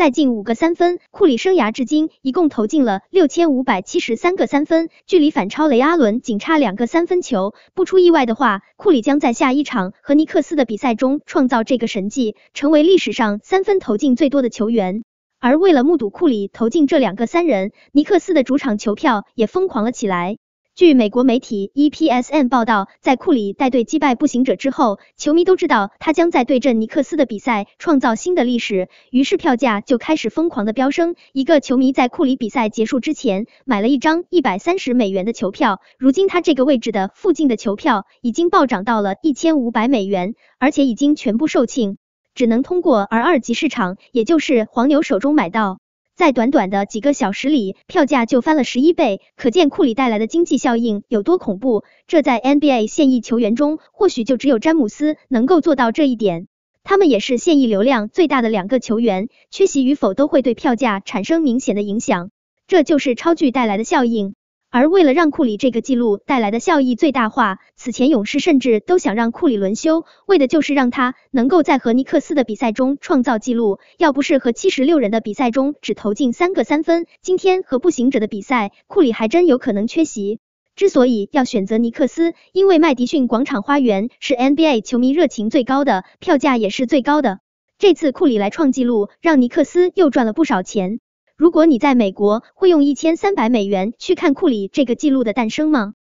再进五个三分，库里生涯至今一共投进了六千五百七十三个三分，距离反超雷阿伦仅差两个三分球。不出意外的话，库里将在下一场和尼克斯的比赛中创造这个神迹，成为历史上三分投进最多的球员。而为了目睹库里投进这两个三人，尼克斯的主场球票也疯狂了起来。据美国媒体 ESPN 报道，在库里带队击败步行者之后，球迷都知道他将在对阵尼克斯的比赛创造新的历史，于是票价就开始疯狂的飙升。一个球迷在库里比赛结束之前买了一张一百三十美元的球票，如今他这个位置的附近的球票已经暴涨到了一千五百美元，而且已经全部售罄，只能通过而二级市场，也就是黄牛手中买到。在短短的几个小时里，票价就翻了十一倍，可见库里带来的经济效应有多恐怖。这在 NBA 现役球员中，或许就只有詹姆斯能够做到这一点。他们也是现役流量最大的两个球员，缺席与否都会对票价产生明显的影响。这就是超巨带来的效应。而为了让库里这个记录带来的效益最大化，此前勇士甚至都想让库里轮休，为的就是让他能够在和尼克斯的比赛中创造记录。要不是和七十六人的比赛中只投进三个三分，今天和步行者的比赛库里还真有可能缺席。之所以要选择尼克斯，因为麦迪逊广场花园是 NBA 球迷热情最高的，票价也是最高的。这次库里来创纪录，让尼克斯又赚了不少钱。如果你在美国，会用一千三百美元去看库里这个记录的诞生吗？